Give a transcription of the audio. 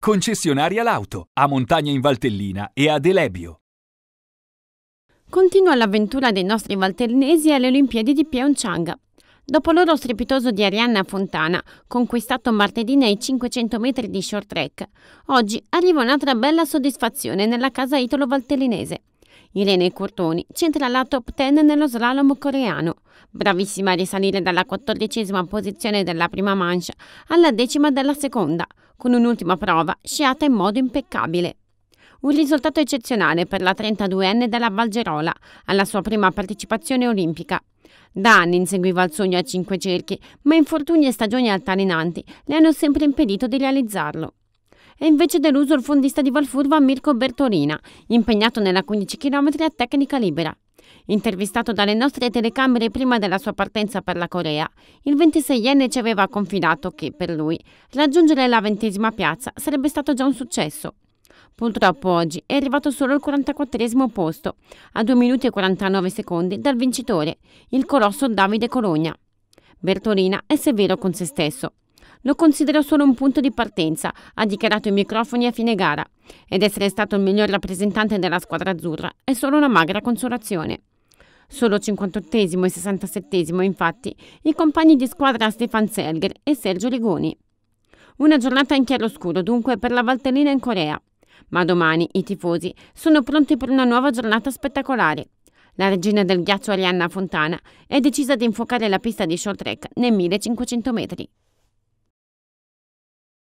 Concessionaria Lauto, a Montagna in Valtellina e a Elebio. Continua l'avventura dei nostri valtellinesi alle Olimpiadi di Pyeongchang. Dopo l'oro strepitoso di Arianna Fontana, conquistato martedì nei 500 metri di short track, oggi arriva un'altra bella soddisfazione nella casa italo-valtellinese. Irene Curtoni centra la top 10 nello slalom coreano, bravissima a risalire dalla quattordicesima posizione della prima mancia alla decima della seconda, con un'ultima prova sciata in modo impeccabile. Un risultato eccezionale per la 32enne della Valgerola, alla sua prima partecipazione olimpica. Da anni inseguiva il sogno a cinque cerchi, ma infortuni e stagioni altalenanti le hanno sempre impedito di realizzarlo è invece deluso il fondista di Valfurva Mirko Bertolina, impegnato nella 15 km a tecnica libera. Intervistato dalle nostre telecamere prima della sua partenza per la Corea, il 26enne ci aveva confidato che, per lui, raggiungere la ventesima piazza sarebbe stato già un successo. Purtroppo oggi è arrivato solo al 44 posto, a 2 minuti e 49 secondi dal vincitore, il colosso Davide Cologna. Bertolina è severo con se stesso. Lo considero solo un punto di partenza, ha dichiarato i microfoni a fine gara, ed essere stato il miglior rappresentante della squadra azzurra è solo una magra consolazione. Solo 58 e 67 infatti, i compagni di squadra Stefan Selger e Sergio Ligoni. Una giornata in chiaroscuro dunque per la Valtellina in Corea. Ma domani i tifosi sono pronti per una nuova giornata spettacolare. La regina del ghiaccio Arianna Fontana è decisa di infuocare la pista di short track nei 1500 metri.